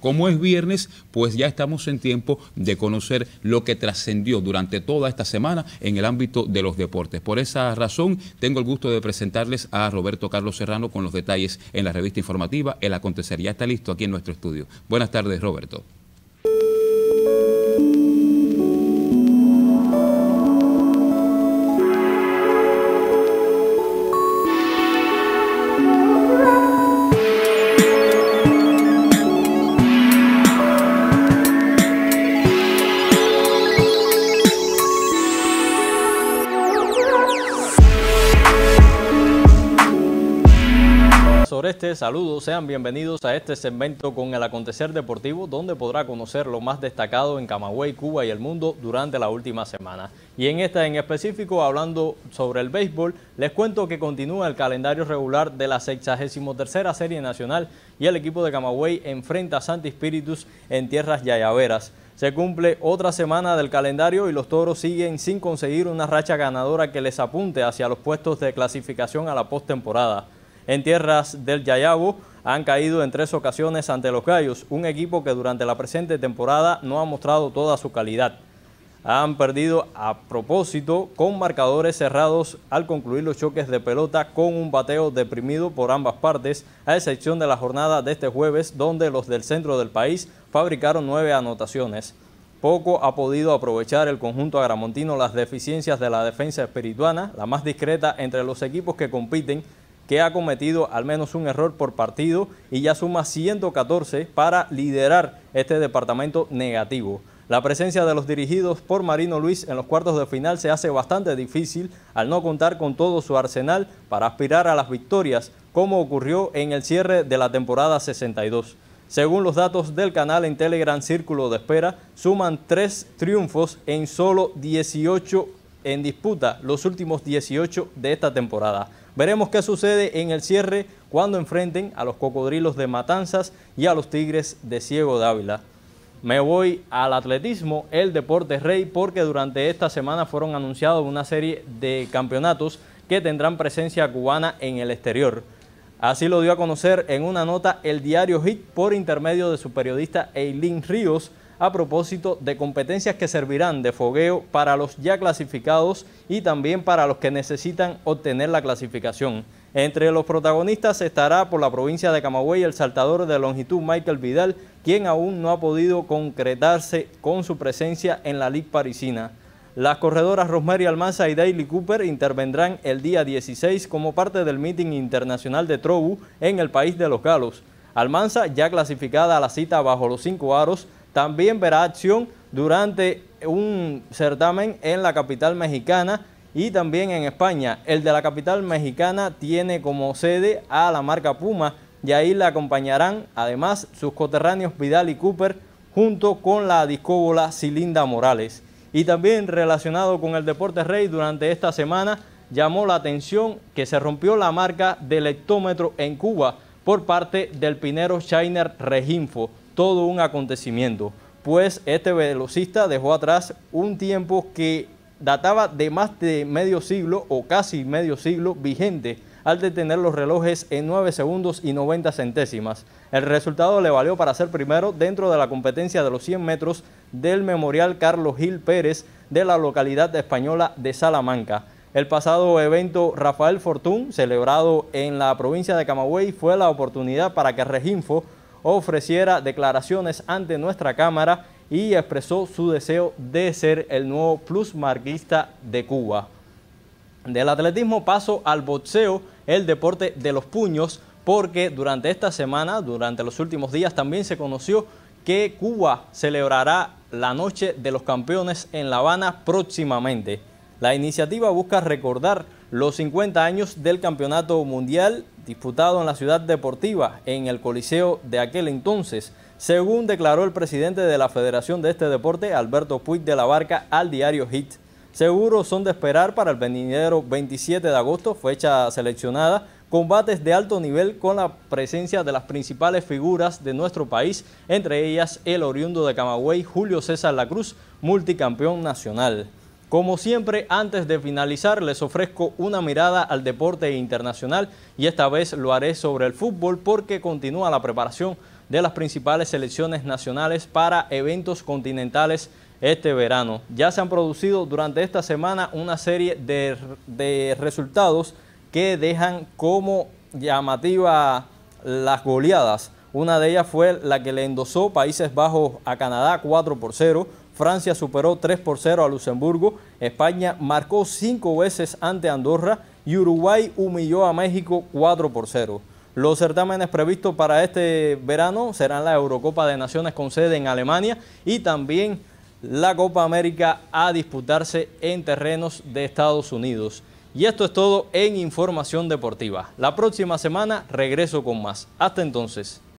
Como es viernes, pues ya estamos en tiempo de conocer lo que trascendió durante toda esta semana en el ámbito de los deportes. Por esa razón, tengo el gusto de presentarles a Roberto Carlos Serrano con los detalles en la revista informativa El Acontecer. Ya está listo aquí en nuestro estudio. Buenas tardes, Roberto. Este saludos, sean bienvenidos a este segmento con el acontecer deportivo donde podrá conocer lo más destacado en Camagüey, Cuba y el mundo durante la última semana. Y en esta en específico, hablando sobre el béisbol, les cuento que continúa el calendario regular de la 63 Serie Nacional y el equipo de Camagüey enfrenta a Santi en tierras yayaveras. Se cumple otra semana del calendario y los toros siguen sin conseguir una racha ganadora que les apunte hacia los puestos de clasificación a la postemporada en tierras del Yayabo han caído en tres ocasiones ante los Gallos, un equipo que durante la presente temporada no ha mostrado toda su calidad. Han perdido a propósito con marcadores cerrados al concluir los choques de pelota con un bateo deprimido por ambas partes, a excepción de la jornada de este jueves donde los del centro del país fabricaron nueve anotaciones. Poco ha podido aprovechar el conjunto agramontino las deficiencias de la defensa espirituana, la más discreta entre los equipos que compiten que ha cometido al menos un error por partido y ya suma 114 para liderar este departamento negativo. La presencia de los dirigidos por Marino Luis en los cuartos de final se hace bastante difícil al no contar con todo su arsenal para aspirar a las victorias, como ocurrió en el cierre de la temporada 62. Según los datos del canal en Telegram Círculo de Espera, suman tres triunfos en solo 18 en disputa los últimos 18 de esta temporada. Veremos qué sucede en el cierre cuando enfrenten a los cocodrilos de Matanzas y a los tigres de Ciego Dávila. Me voy al atletismo, el deporte rey, porque durante esta semana fueron anunciados una serie de campeonatos que tendrán presencia cubana en el exterior. Así lo dio a conocer en una nota el diario HIT por intermedio de su periodista Eileen Ríos a propósito de competencias que servirán de fogueo para los ya clasificados y también para los que necesitan obtener la clasificación. Entre los protagonistas estará por la provincia de Camagüey el saltador de longitud Michael Vidal, quien aún no ha podido concretarse con su presencia en la Ligue Parisina. Las corredoras Rosemary Almanza y Daily Cooper intervendrán el día 16 como parte del meeting internacional de Trobu en el país de los galos. Almanza, ya clasificada a la cita bajo los cinco aros, también verá acción durante un certamen en la capital mexicana y también en España. El de la capital mexicana tiene como sede a la marca Puma y ahí la acompañarán además sus coterráneos Vidal y Cooper junto con la discóbola Cilinda Morales. Y también relacionado con el deporte rey, durante esta semana llamó la atención que se rompió la marca del hectómetro en Cuba por parte del pinero Shiner Reginfo. Todo un acontecimiento, pues este velocista dejó atrás un tiempo que databa de más de medio siglo o casi medio siglo vigente al detener los relojes en 9 segundos y 90 centésimas. El resultado le valió para ser primero dentro de la competencia de los 100 metros del Memorial Carlos Gil Pérez de la localidad española de Salamanca. El pasado evento Rafael Fortún, celebrado en la provincia de Camagüey, fue la oportunidad para que Reginfo ofreciera declaraciones ante nuestra Cámara y expresó su deseo de ser el nuevo marquista de Cuba. Del atletismo paso al boxeo, el deporte de los puños, porque durante esta semana, durante los últimos días, también se conoció que Cuba celebrará la Noche de los Campeones en La Habana próximamente. La iniciativa busca recordar los 50 años del Campeonato Mundial disputado en la ciudad deportiva, en el Coliseo de aquel entonces, según declaró el presidente de la Federación de este deporte, Alberto Puig de la Barca, al diario HIT. Seguros son de esperar para el venidero 27 de agosto, fecha seleccionada, combates de alto nivel con la presencia de las principales figuras de nuestro país, entre ellas el oriundo de Camagüey, Julio César La Cruz multicampeón nacional. Como siempre, antes de finalizar, les ofrezco una mirada al deporte internacional y esta vez lo haré sobre el fútbol porque continúa la preparación de las principales selecciones nacionales para eventos continentales este verano. Ya se han producido durante esta semana una serie de, resultados que dejan como llamativa las goleadas. Una de ellas fue la que le endosó Países Bajos a Canadá 4 por 0. Francia superó 3 por 0 a Luxemburgo. España marcó 5 veces ante Andorra y Uruguay humilló a México 4 por 0. Los certámenes previstos para este verano serán la Eurocopa de Naciones con sede en Alemania y también la Copa América a disputarse en terrenos de Estados Unidos. Y esto es todo en Información Deportiva. La próxima semana regreso con más. Hasta entonces.